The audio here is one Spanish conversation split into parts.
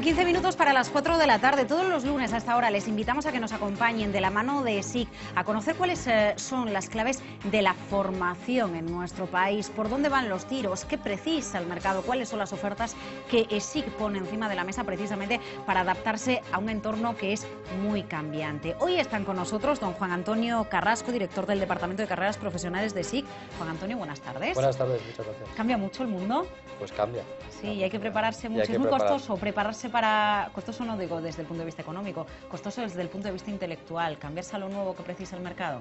15 minutos para las 4 de la tarde. Todos los lunes a esta hora les invitamos a que nos acompañen de la mano de SIC a conocer cuáles eh, son las claves de la formación en nuestro país, por dónde van los tiros, qué precisa el mercado, cuáles son las ofertas que SIC pone encima de la mesa precisamente para adaptarse a un entorno que es muy cambiante. Hoy están con nosotros don Juan Antonio Carrasco, director del Departamento de Carreras Profesionales de SIC. Juan Antonio, buenas tardes. Buenas tardes, muchas gracias. ¿Cambia mucho el mundo? Pues cambia. Sí, hay que prepararse mucho, es muy costoso prepararse para costoso no digo desde el punto de vista económico, costoso desde el punto de vista intelectual, cambiarse a lo nuevo que precisa el mercado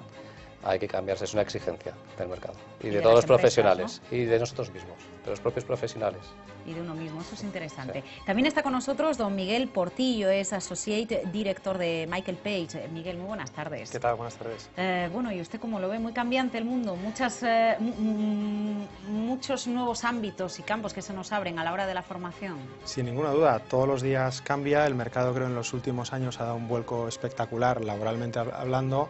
hay que cambiarse, es una exigencia del mercado y, de, todos los profesionales y de nosotros mismos, de los propios profesionales. Y de uno mismo, eso es interesante. También está con nosotros don Miguel Portillo, es Associate Director de Michael Page. Eh, Miguel, muy buenas tardes. ¿Qué tal? Buenas tardes. Eh, bueno, y usted como lo ve, muy cambiante el mundo, muchas, eh, mm, muchos nuevos ámbitos y campos que se nos abren a la hora de la formación. Sin ninguna duda, todos los días cambia, el mercado creo en los últimos años ha dado un vuelco espectacular laboralmente hablando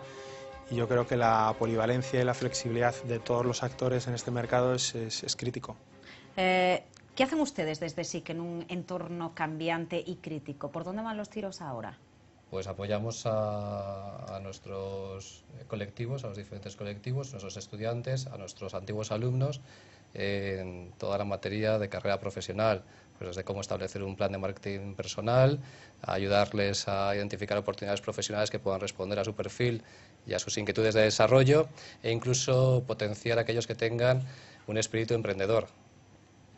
y yo creo que la polivalencia y la flexibilidad de todos los actores en este mercado es, es, crítico. Eh, ¿Qué hacen ustedes desde SIC en un entorno cambiante y crítico? ¿Por dónde van los tiros ahora? Pues apoyamos a, a nuestros colectivos, a los diferentes colectivos, a nuestros estudiantes, a nuestros antiguos alumnos en toda la materia de carrera profesional, pues desde cómo establecer un plan de marketing personal, ayudarles a identificar oportunidades profesionales que puedan responder a su perfil y a sus inquietudes de desarrollo e incluso potenciar a aquellos que tengan un espíritu emprendedor.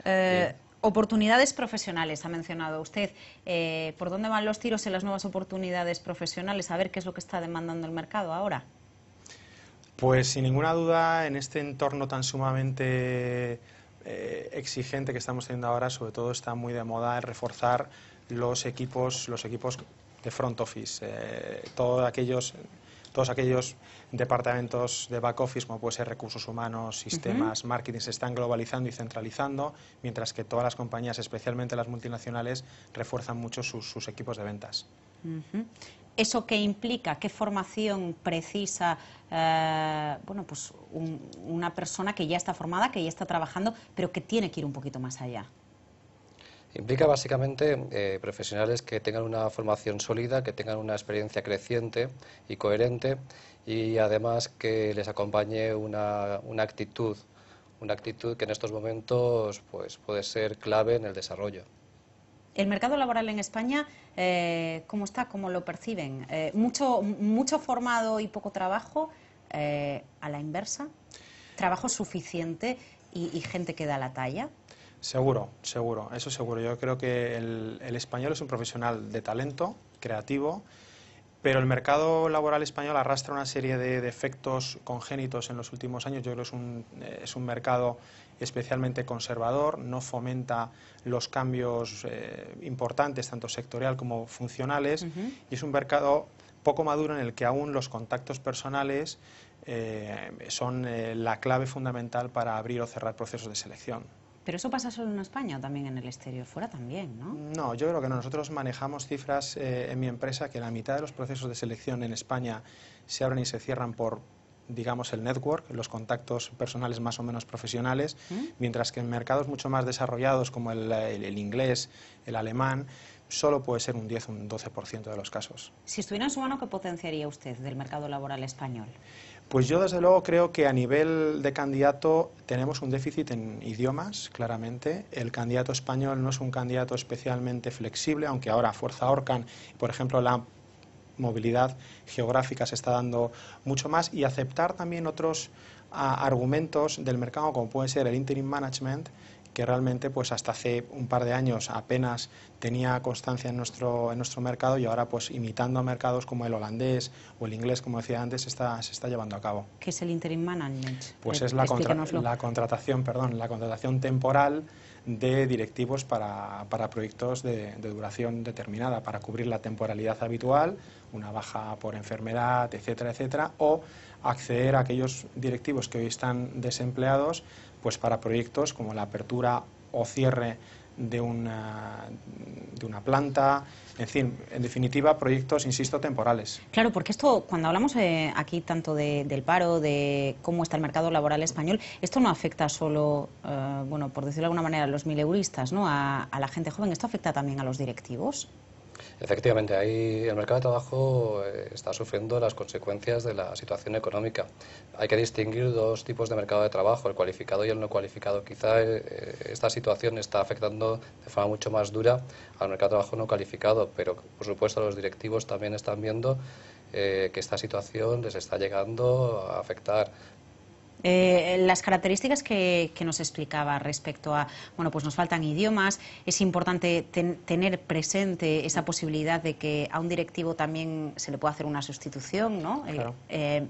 Eh, oportunidades profesionales ha mencionado usted. Eh, ¿Por dónde van los tiros en las nuevas oportunidades profesionales? A ver qué es lo que está demandando el mercado ahora. Pues sin ninguna duda, en este entorno tan sumamente eh, exigente que estamos teniendo ahora, sobre todo está muy de moda el reforzar los equipos, los equipos de front office, eh, todos aquellos todos aquellos departamentos de back office, como puede ser recursos humanos, sistemas, marketing, se están globalizando y centralizando, mientras que todas las compañías, especialmente las multinacionales, refuerzan mucho sus, equipos de ventas. ¿Eso qué implica? ¿Qué formación precisa eh, bueno, pues una persona que ya está formada, que ya está trabajando, pero que tiene que ir un poquito más allá? Implica básicamente eh, profesionales que tengan una formación sólida, que tengan una experiencia creciente y coherente y además que les acompañe una, actitud, una actitud que en estos momentos pues, puede ser clave en el desarrollo. El mercado laboral en España, eh, ¿cómo está? ¿Cómo lo perciben? Eh, mucho, formado y poco trabajo, eh, a la inversa. Trabajo suficiente y, gente que da la talla. Seguro, seguro, eso seguro. Yo creo que el español es un profesional de talento, creativo, pero el mercado laboral español arrastra una serie de defectos congénitos en los últimos años. Yo creo que es un, eh, es un mercado especialmente conservador, no fomenta los cambios eh, importantes, tanto sectorial como funcionales, y es un mercado poco maduro en el que aún los contactos personales eh, son la clave fundamental para abrir o cerrar procesos de selección. Pero eso pasa solo en España o también en el exterior, fuera también, ¿no? No, yo creo que nosotros manejamos cifras eh, en mi empresa que la mitad de los procesos de selección en España se abren y se cierran por digamos el network, los contactos personales más o menos profesionales, ¿Mm? mientras que en mercados mucho más desarrollados como el, el inglés, el alemán, solo puede ser un 10 o un 12% de los casos. Si estuviera en su mano, ¿qué potenciaría usted del mercado laboral español? Pues yo desde luego creo que a nivel de candidato tenemos un déficit en idiomas, claramente. El candidato español no es un candidato especialmente flexible, aunque ahora Fuerza Orcan, por ejemplo, la movilidad geográfica se está dando mucho más y aceptar también otros ah, argumentos del mercado como puede ser el interim management que realmente pues hasta hace un par de años apenas tenía constancia en nuestro, en nuestro mercado y ahora pues imitando a mercados como el holandés o el inglés, como decía antes, se está, se está llevando a cabo. ¿Qué es el interim management? Pues eh, es la, contratación, perdón, la contratación temporal de directivos para, para proyectos de, de, duración determinada, para cubrir la temporalidad habitual, una baja por enfermedad, etcétera, etcétera, o acceder a aquellos directivos que hoy están desempleados pues para proyectos como la apertura o cierre de una, de una planta, en fin, en definitiva, proyectos, insisto, temporales. Claro, porque esto, cuando hablamos eh, aquí tanto del paro, de cómo está el mercado laboral español, esto no afecta solo, eh, bueno, por decirlo de alguna manera, a los mileuristas, ¿no? A, a la gente joven, esto afecta también a los directivos. Efectivamente, ahí el mercado de trabajo eh, está sufriendo las consecuencias de la situación económica. Hay que distinguir dos tipos de mercado de trabajo, el cualificado y el no cualificado. Quizá eh, esta situación está afectando de forma mucho más dura al mercado de trabajo no cualificado pero por supuesto los directivos también están viendo eh, que esta situación les está llegando a afectar eh, las características que, nos explicaba respecto a, bueno, pues nos faltan idiomas, es importante tener presente esa posibilidad de que a un directivo también se le pueda hacer una sustitución, ¿no? Eh,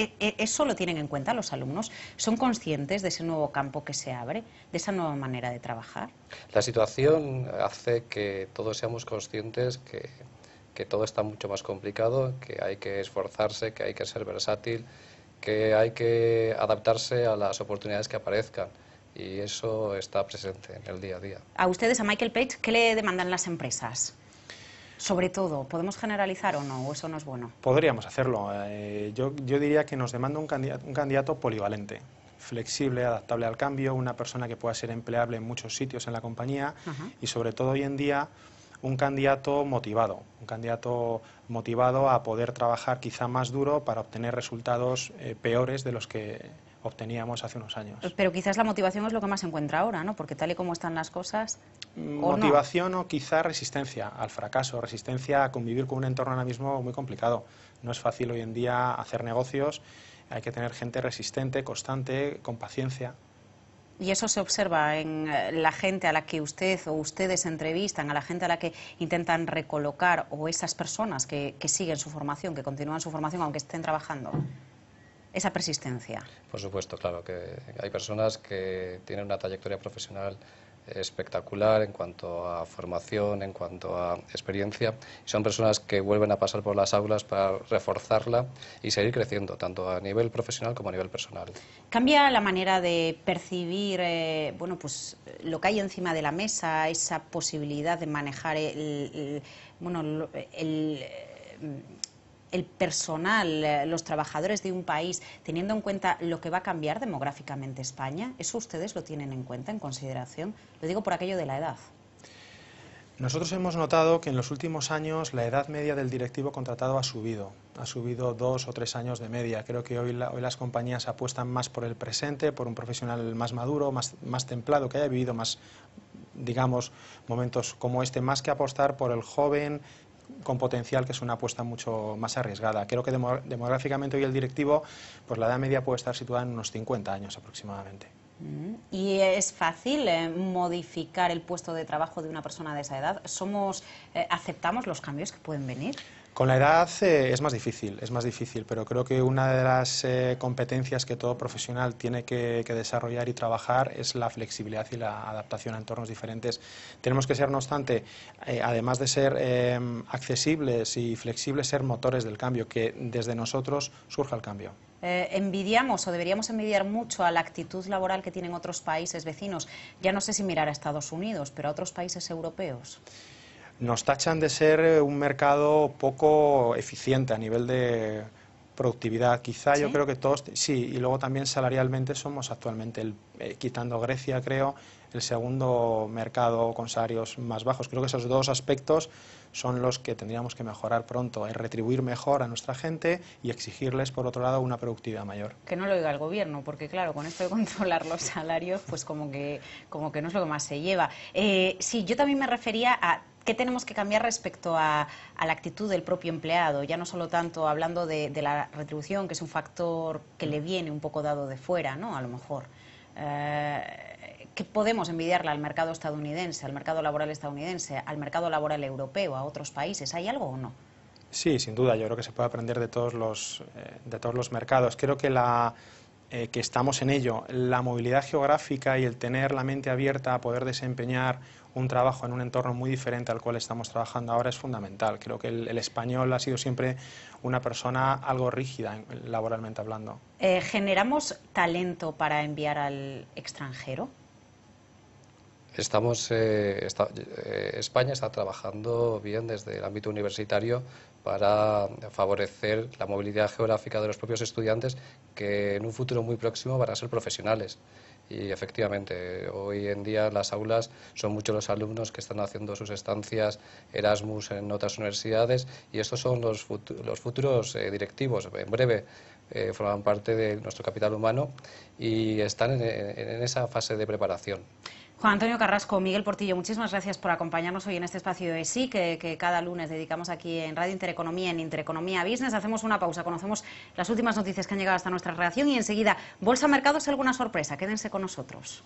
eh, eso lo tienen en cuenta los alumnos. ¿Son conscientes de ese nuevo campo que se abre, de esa nueva manera de trabajar? La situación hace que todos seamos conscientes que todo está mucho más complicado, que hay que esforzarse, que hay que ser versátil que hay que adaptarse a las oportunidades que aparezcan y eso está presente en el día a día. A ustedes, a Michael Page, ¿qué le demandan las empresas? Sobre todo, ¿podemos generalizar o no? eso no es bueno? Podríamos hacerlo. Eh, yo, diría que nos demanda un candidato, polivalente, flexible, adaptable al cambio, una persona que pueda ser empleable en muchos sitios en la compañía y sobre todo hoy en día un candidato motivado, un candidato motivado a poder trabajar quizá más duro para obtener resultados eh, peores de los que obteníamos hace unos años. Pero quizás la motivación es lo que más se encuentra ahora, ¿no? Porque tal y como están las cosas. Mm, motivación o, o quizá resistencia al fracaso, resistencia a convivir con un entorno ahora mismo muy complicado. No es fácil hoy en día hacer negocios, hay que tener gente resistente, constante, con paciencia y eso se observa en eh, la gente a la que usted o ustedes entrevistan, a la gente a la que intentan recolocar o esas personas que, que siguen su formación, que continúan su formación aunque estén trabajando? Esa persistencia. Por supuesto, claro, que hay personas que tienen una trayectoria profesional espectacular en cuanto a formación, en cuanto a experiencia. Son personas que vuelven a pasar por las aulas para reforzarla y seguir creciendo, tanto a nivel profesional como a nivel personal. ¿Cambia la manera de percibir eh, bueno, pues, lo que hay encima de la mesa, esa posibilidad de manejar el, bueno, el el personal, eh, los trabajadores de un país, teniendo en cuenta lo que va a cambiar demográficamente España? ¿Eso ustedes lo tienen en cuenta, en consideración? Lo digo por aquello de la edad. Nosotros hemos notado que en los últimos años la edad media del directivo contratado ha subido, ha subido dos o tres años de media. Creo que hoy, hoy las compañías apuestan más por el presente, por un profesional más maduro, más, más templado, que haya vivido más, digamos, momentos como este, más que apostar por el joven con potencial, que es una apuesta mucho más arriesgada. Creo que demográficamente hoy el directivo, pues la edad media puede estar situada en unos 50 años aproximadamente. Mm-hmm. ¿Y es fácil eh, modificar el puesto de trabajo de una persona de esa edad? ¿Somos, eh, ¿Aceptamos los cambios que pueden venir? Con la edad eh, es más difícil, es más difícil, pero creo que una de las eh, competencias que todo profesional tiene que, desarrollar y trabajar es la flexibilidad y la adaptación a entornos diferentes. Tenemos que ser, no obstante, eh, además de ser accesibles y flexibles, ser motores del cambio, que desde nosotros surja el cambio. envidiamos o deberíamos envidiar mucho a la actitud laboral que tienen otros países vecinos. Ya no sé si mirar a Estados Unidos, pero a otros países europeos nos tachan de ser eh, un mercado poco eficiente a nivel de productividad. Quizá yo creo que todos, sí, y luego también salarialmente somos actualmente, eh, quitando Grecia creo, el segundo mercado con salarios más bajos. Creo que esos dos aspectos son los que tendríamos que mejorar pronto, es retribuir mejor a nuestra gente y exigirles, por otro lado, una productividad mayor. Que no lo diga el gobierno, porque claro, con esto de controlar los salarios, pues como que, como que no es lo que más se lleva. Eh, sí, yo también me refería a ¿Qué tenemos que cambiar respecto a, la actitud del propio empleado? Ya no solo tanto hablando de, la retribución, que es un factor que le viene un poco dado de fuera, ¿no? A lo mejor. Eh, ¿Qué podemos envidiarle al mercado estadounidense, al mercado laboral estadounidense, al mercado laboral europeo, a otros países? ¿Hay algo o no? Sí, sin duda. Yo creo que se puede aprender de todos los, eh, de todos los mercados. Creo que la eh, que estamos en ello, la movilidad geográfica y el tener la mente abierta a poder desempeñar un trabajo en un entorno muy diferente al cual estamos trabajando ahora es fundamental. Creo que el, español ha sido siempre una persona algo rígida laboralmente hablando. Eh, ¿Generamos talento para enviar al extranjero? Estamos, eh, España está trabajando bien desde el ámbito universitario para favorecer la movilidad geográfica de los propios estudiantes que en un futuro muy próximo van a ser profesionales. Y efectivamente, hoy en día las aulas son muchos los alumnos que están haciendo sus estancias Erasmus en otras universidades y estos son los, futuros, eh, directivos. En breve eh, forman parte de nuestro capital humano y están en esa fase de preparación. Juan Antonio Carrasco, Miguel Portillo, muchísimas gracias por acompañarnos hoy en este espacio de sí que, cada lunes dedicamos aquí en Radio Intereconomía, en Intereconomía Business. Hacemos una pausa, conocemos las últimas noticias que han llegado hasta nuestra redacción y enseguida Bolsa Mercados alguna sorpresa. Quédense con nosotros.